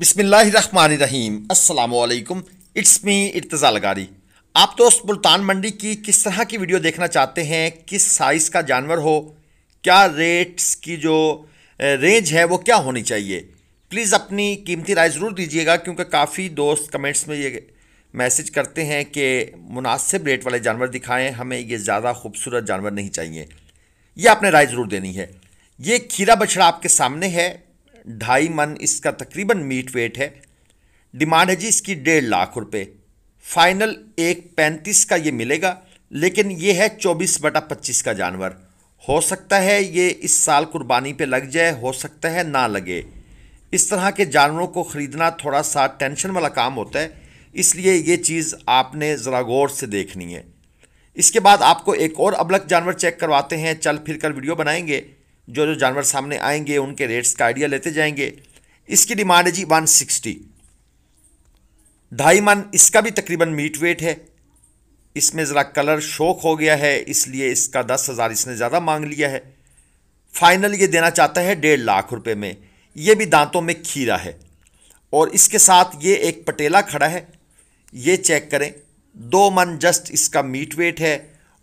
बिसमीम अल्लाम it's me Irtaza लगारी आप दोस्त तो मुल्तान मंडी की किस तरह की वीडियो देखना चाहते हैं किस साइज़ का जानवर हो क्या रेट्स की जो रेंज है वो क्या होनी चाहिए प्लीज़ अपनी कीमती राय ज़रूर दीजिएगा क्योंकि काफ़ी दोस्त कमेंट्स में ये मैसेज करते हैं कि मुनासिब रेट वाले जानवर दिखाएँ हमें ये ज़्यादा खूबसूरत जानवर नहीं चाहिए यह आपने राय ज़रूर देनी है ये खीरा बछड़ा आपके सामने है ढाई मन इसका तकरीबन मीट वेट है डिमांड है जी इसकी डेढ़ लाख रुपए फाइनल एक पैंतीस का ये मिलेगा लेकिन ये है चौबीस बटा पच्चीस का जानवर हो सकता है ये इस साल कुर्बानी पे लग जाए हो सकता है ना लगे इस तरह के जानवरों को ख़रीदना थोड़ा सा टेंशन वाला काम होता है इसलिए ये चीज़ आपने ज़रा गौर से देखनी है इसके बाद आपको एक और अबलक जानवर चेक करवाते हैं चल फिर कर वीडियो बनाएंगे जो जो जानवर सामने आएंगे उनके रेट्स का आइडिया लेते जाएंगे इसकी डिमांड है जी वन सिक्सटी ढाई मन इसका भी तकरीबन मीट वेट है इसमें ज़रा कलर शोक हो गया है इसलिए इसका दस हज़ार इसने ज़्यादा मांग लिया है फाइनल ये देना चाहता है डेढ़ लाख रुपए में ये भी दांतों में खीरा है और इसके साथ ये एक पटेला खड़ा है ये चेक करें दो मन जस्ट इसका मीट वेट है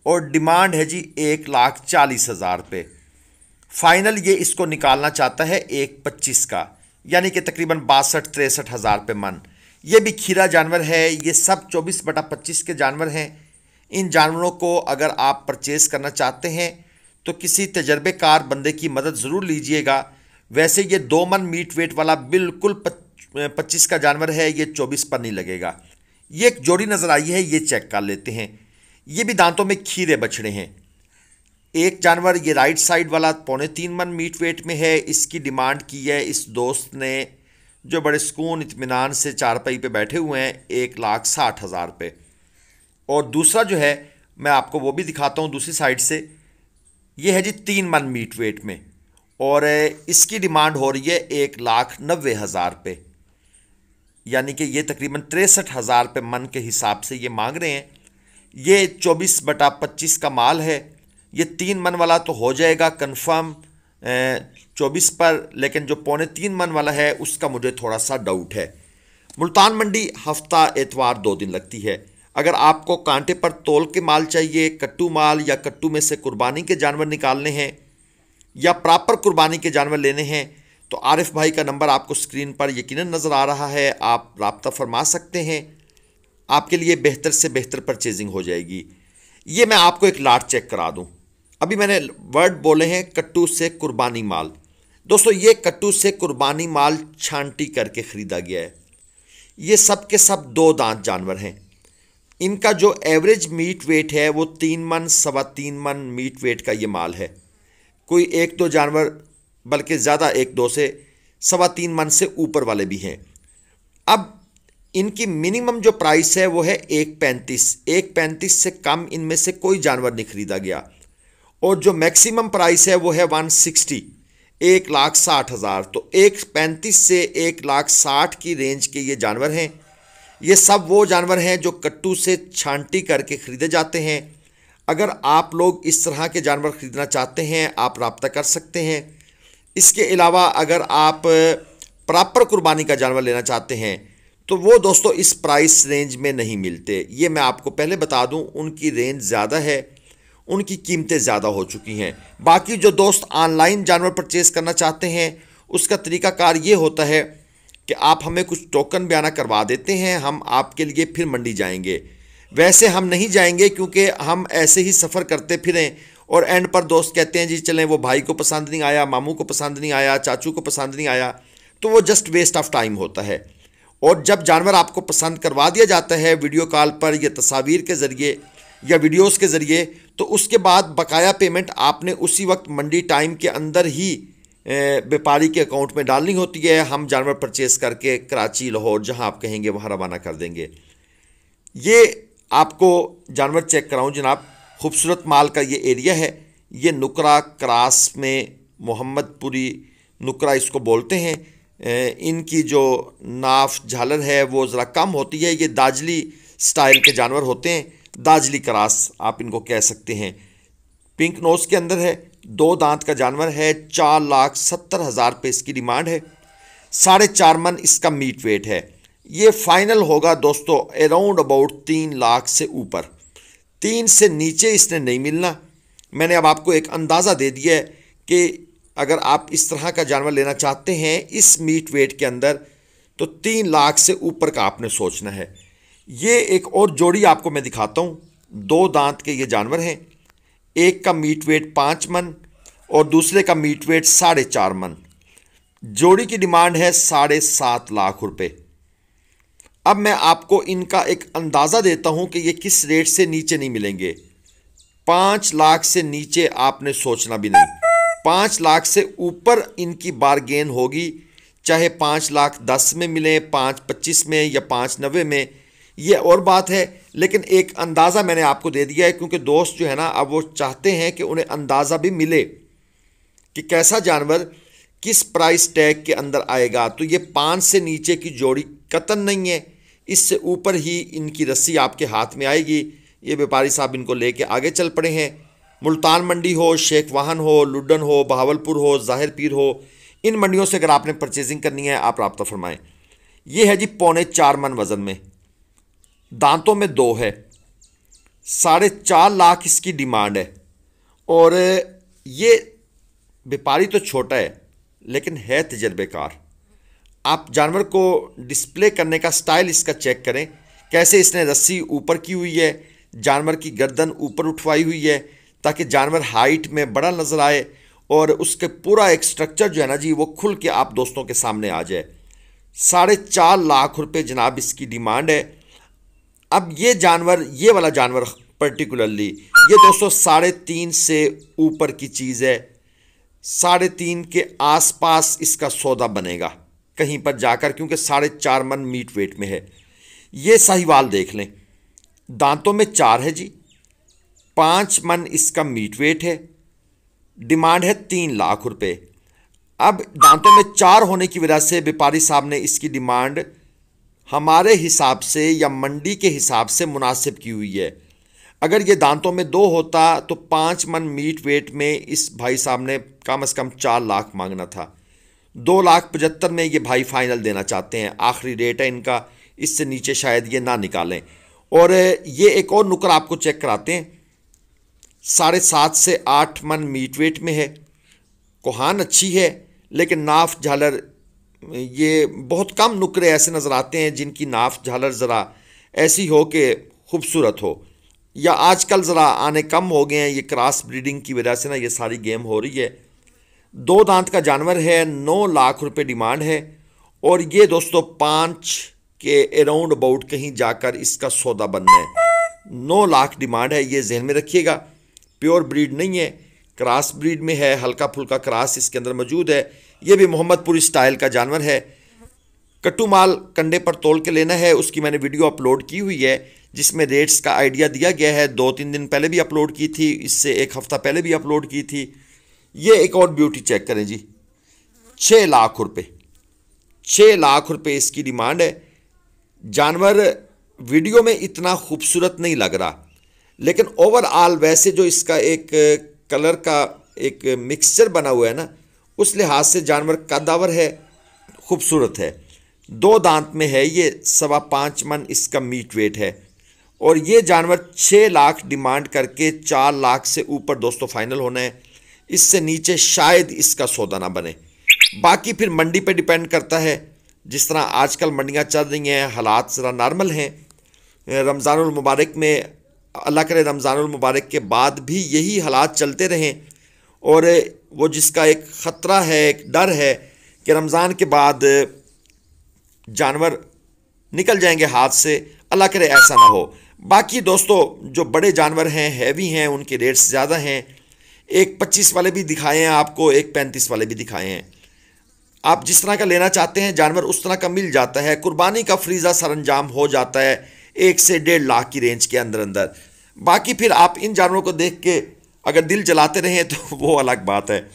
और डिमांड है जी एक लाख चालीस हज़ार पे फाइनल ये इसको निकालना चाहता है एक पच्चीस का यानी कि तकरीबन बासठ तिरसठ हज़ार पे मन ये भी खीरा जानवर है ये सब चौबीस बटा पच्चीस के जानवर हैं इन जानवरों को अगर आप परचेज़ करना चाहते हैं तो किसी तजर्बेकार बंदे की मदद ज़रूर लीजिएगा वैसे ये दो मन मीट वेट वाला बिल्कुल पच्चीस का जानवर है ये चौबीस पर नहीं लगेगा ये एक जोड़ी नज़र आई है ये चेक कर लेते हैं ये भी दांतों में खीरे बछड़े हैं एक जानवर ये राइट साइड वाला पौने तीन मन मीट वेट में है इसकी डिमांड की है इस दोस्त ने जो बड़े सुकून इतमान से चारपाई पे बैठे हुए हैं एक लाख साठ हज़ार रुपये और दूसरा जो है मैं आपको वो भी दिखाता हूँ दूसरी साइड से ये है जी तीन मन मीट वेट में और इसकी डिमांड हो रही है एक लाख नब्बे हज़ार रुपये यानी कि ये तकरीबन तिरसठ हज़ार रुपये मन के हिसाब से ये मांग रहे हैं ये चौबीस बटा पच्चीस का माल है ये तीन मन वाला तो हो जाएगा कंफर्म चौबीस पर लेकिन जो पौने तीन मन वाला है उसका मुझे थोड़ा सा डाउट है मुल्तान मंडी हफ्ता एतवार दो दिन लगती है अगर आपको कांटे पर तोल के माल चाहिए कट्टू माल या कट्टू में से कुर्बानी के जानवर निकालने हैं या प्रॉपर कुर्बानी के जानवर लेने हैं तो आरिफ भाई का नंबर आपको स्क्रीन पर यकीनन नज़र आ रहा है आप रबता फरमा सकते हैं आपके लिए बेहतर से बेहतर परचेजिंग हो जाएगी ये मैं आपको एक लाट चेक करा दूँ अभी मैंने वर्ड बोले हैं कट्टू से कुर्बानी माल दोस्तों ये कट्टू से कुर्बानी माल छांटी करके ख़रीदा गया है ये सब के सब दो दांत जानवर हैं इनका जो एवरेज मीट वेट है वो तीन मन सवा तीन मन मीट वेट का ये माल है कोई एक दो जानवर बल्कि ज़्यादा एक दो से सवा तीन मन से ऊपर वाले भी हैं अब इनकी मिनिमम जो प्राइस है वो है एक पैंतीस एक पैंतीस से कम इनमें से कोई जानवर नहीं खरीदा गया और जो मैक्सिमम प्राइस है वो है वन सिक्सटी एक लाख साठ हज़ार तो एक पैंतीस से एक लाख साठ की रेंज के ये जानवर हैं ये सब वो जानवर हैं जो कट्टू से छांटी करके ख़रीदे जाते हैं अगर आप लोग इस तरह के जानवर ख़रीदना चाहते हैं आप रबता कर सकते हैं इसके अलावा अगर आप प्रॉपर कुर्बानी का जानवर लेना चाहते हैं तो वो दोस्तों इस प्राइस रेंज में नहीं मिलते ये मैं आपको पहले बता दूं उनकी रेंज ज़्यादा है उनकी कीमतें ज़्यादा हो चुकी हैं बाकी जो दोस्त ऑनलाइन जानवर परचेज करना चाहते हैं उसका तरीकाकार ये होता है कि आप हमें कुछ टोकन बयाना करवा देते हैं हम आपके लिए फिर मंडी जाएंगे वैसे हम नहीं जाएंगे क्योंकि हम ऐसे ही सफ़र करते फिरें और एंड पर दोस्त कहते हैं जी चलें वो भाई को पसंद नहीं आया मामू को पसंद नहीं आया चाचू को पसंद नहीं आया तो वो जस्ट वेस्ट ऑफ टाइम होता है और जब जानवर आपको पसंद करवा दिया जाता है वीडियो कॉल पर या तस्वीर के ज़रिए या वीडियोस के ज़रिए तो उसके बाद बकाया पेमेंट आपने उसी वक्त मंडी टाइम के अंदर ही व्यापारी के अकाउंट में डालनी होती है हम जानवर परचेस करके कराची लाहौर जहां आप कहेंगे वहां रवाना कर देंगे ये आपको जानवर चेक कराऊं जनाब खूबसूरत माल का ये एरिया है ये नुकरा क्रास में मोहम्मदपुरी नुकरा इसको बोलते हैं इनकी जो नाफ झालर है वो ज़रा कम होती है ये दाजली स्टाइल के जानवर होते हैं दाजली क्रास आप इनको कह सकते हैं पिंक नोज के अंदर है दो दांत का जानवर है चार लाख सत्तर हज़ार पे इसकी डिमांड है साढ़े चार मन इसका मीट वेट है ये फाइनल होगा दोस्तों अराउंड अबाउट तीन लाख से ऊपर तीन से नीचे इसने नहीं मिलना मैंने अब आपको एक अंदाज़ा दे दिया है कि अगर आप इस तरह का जानवर लेना चाहते हैं इस मीट वेट के अंदर तो तीन लाख से ऊपर का आपने सोचना है ये एक और जोड़ी आपको मैं दिखाता हूँ दो दांत के ये जानवर हैं एक का मीट वेट पाँच मन और दूसरे का मीट वेट साढ़े चार मन जोड़ी की डिमांड है साढ़े सात लाख रुपए अब मैं आपको इनका एक अंदाज़ा देता हूँ कि ये किस रेट से नीचे नहीं मिलेंगे पाँच लाख से नीचे आपने सोचना भी नहीं पाँच लाख से ऊपर इनकी बारगेन होगी चाहे पाँच लाख दस में मिले पाँच पच्चीस में या पाँच नब्बे में ये और बात है लेकिन एक अंदाज़ा मैंने आपको दे दिया है क्योंकि दोस्त जो है ना अब वो चाहते हैं कि उन्हें अंदाज़ा भी मिले कि कैसा जानवर किस प्राइस टैग के अंदर आएगा तो ये पाँच से नीचे की जोड़ी कतन नहीं है इससे ऊपर ही इनकी रस्सी आपके हाथ में आएगी ये व्यापारी साहब इनको लेके आगे चल पड़े हैं मुल्तान मंडी हो शेख वाहन हो लुडन हो बहावलपुर हो जाहिर पीर हो इन मंडियों से अगर आपने परचेजिंग करनी है आप रबता फरमाएँ ये है जी पौने चार मन वज़न में दांतों में दो है साढ़े चार लाख इसकी डिमांड है और ये व्यापारी तो छोटा है लेकिन है तजर्बेकार आप जानवर को डिस्प्ले करने का स्टाइल इसका चेक करें कैसे इसने रस्सी ऊपर की हुई है जानवर की गर्दन ऊपर उठवाई हुई है ताकि जानवर हाइट में बड़ा नज़र आए और उसके पूरा एक स्ट्रक्चर जो है ना जी वो खुल के आप दोस्तों के सामने आ जाए साढ़े चार लाख रुपए जनाब इसकी डिमांड है अब ये जानवर ये वाला जानवर पर्टिकुलरली ये दोस्तों साढ़े तीन से ऊपर की चीज़ है साढ़े तीन के आसपास इसका सौदा बनेगा कहीं पर जाकर क्योंकि साढ़े चार मन मीट वेट में है ये साहिवाल देख लें दांतों में चार है जी पाँच मन इसका मीट वेट है डिमांड है तीन लाख रुपए अब दांतों में चार होने की वजह से व्यापारी साहब ने इसकी डिमांड हमारे हिसाब से या मंडी के हिसाब से मुनासिब की हुई है अगर ये दांतों में दो होता तो पाँच मन मीट वेट में इस भाई साहब ने कम अज़ कम चार लाख मांगना था दो लाख पचहत्तर में ये भाई फाइनल देना चाहते हैं आखिरी रेट है इनका इससे नीचे शायद ये ना निकालें और ये एक और नुकर आपको चेक कराते हैं साढ़े सात से आठ मन मीट वेट में है कोहान अच्छी है लेकिन नाफ झालर ये बहुत कम नुकरे ऐसे नज़र आते हैं जिनकी नाफ झालर ज़रा ऐसी हो कि खूबसूरत हो या आजकल ज़रा आने कम हो गए हैं ये क्रॉस ब्रीडिंग की वजह से ना ये सारी गेम हो रही है दो दांत का जानवर है नौ लाख रुपए डिमांड है और ये दोस्तों पाँच के अराउंड अबाउट कहीं जाकर इसका सौदा बनना है नौ लाख डिमांड है ये जहन में रखिएगा प्योर ब्रीड नहीं है क्रॉस ब्रीड में है हल्का फुल्का क्रॉस इसके अंदर मौजूद है ये भी मोहम्मदपुर स्टाइल का जानवर है कट्टू माल कंडे पर तोल के लेना है उसकी मैंने वीडियो अपलोड की हुई है जिसमें रेट्स का आइडिया दिया गया है दो तीन दिन पहले भी अपलोड की थी इससे एक हफ़्ता पहले भी अपलोड की थी ये एक और ब्यूटी चेक करें जी छः लाख रुपये छः लाख रुपये इसकी डिमांड है जानवर वीडियो में इतना खूबसूरत नहीं लग रहा लेकिन ओवरऑल वैसे जो इसका एक कलर का एक मिक्सचर बना हुआ है ना उस लिहाज से जानवर कदावर है खूबसूरत है दो दांत में है ये सवा पाँच मन इसका मीट वेट है और ये जानवर छः लाख डिमांड करके चार लाख से ऊपर दोस्तों फाइनल होना है इससे नीचे शायद इसका सौदा ना बने बाकी फिर मंडी पे डिपेंड करता है जिस तरह आजकल मंडियाँ चल रही हैं हालात ज़रा नॉर्मल हैं रमज़ानुल मुबारक में अल्लाह करे रमज़ानुल मुबारक के बाद भी यही हालात चलते रहें और वो जिसका एक ख़तरा है एक डर है कि रमज़ान के बाद जानवर निकल जाएंगे हाथ से अल्लाह करे ऐसा ना हो बाकी दोस्तों जो बड़े जानवर हैं हैवी हैं उनके रेट्स ज़्यादा हैं एक पच्चीस वाले भी दिखाए हैं आपको एक पैंतीस वाले भी दिखाए हैं आप जिस तरह का लेना चाहते हैं जानवर उस तरह का मिल जाता है कुर्बानी का फ्रीज़ा अंजाम हो जाता है एक से डेढ़ लाख की रेंज के अंदर अंदर बाकी फिर आप इन जानवरों को देख के अगर दिल जलाते रहें तो वो अलग बात है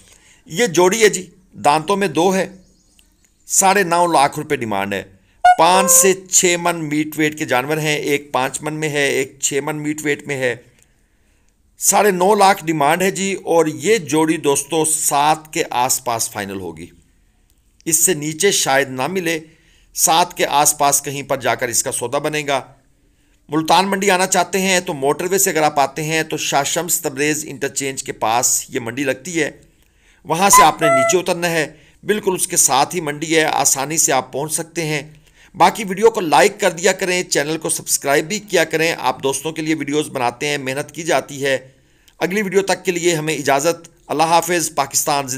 ये जोड़ी है जी दांतों में दो है साढ़े नौ लाख रुपए डिमांड है पाँच से छः मन मीट वेट के जानवर हैं एक पाँच मन में है एक छः मन मीट वेट में है साढ़े नौ लाख डिमांड है जी और ये जोड़ी दोस्तों सात के आसपास फाइनल होगी इससे नीचे शायद ना मिले सात के आसपास कहीं पर जाकर इसका सौदा बनेगा मुल्तान मंडी आना चाहते हैं तो मोटरवे से अगर आप आते हैं तो शाशम्स तब्रेज इंटरचेंज के पास ये मंडी लगती है वहाँ से आपने नीचे उतरना है बिल्कुल उसके साथ ही मंडी है आसानी से आप पहुँच सकते हैं बाकी वीडियो को लाइक कर दिया करें चैनल को सब्सक्राइब भी किया करें आप दोस्तों के लिए वीडियोज बनाते हैं मेहनत की जाती है अगली वीडियो तक के लिए हमें इजाज़त अल्लाह हाफिज़ पाकिस्तान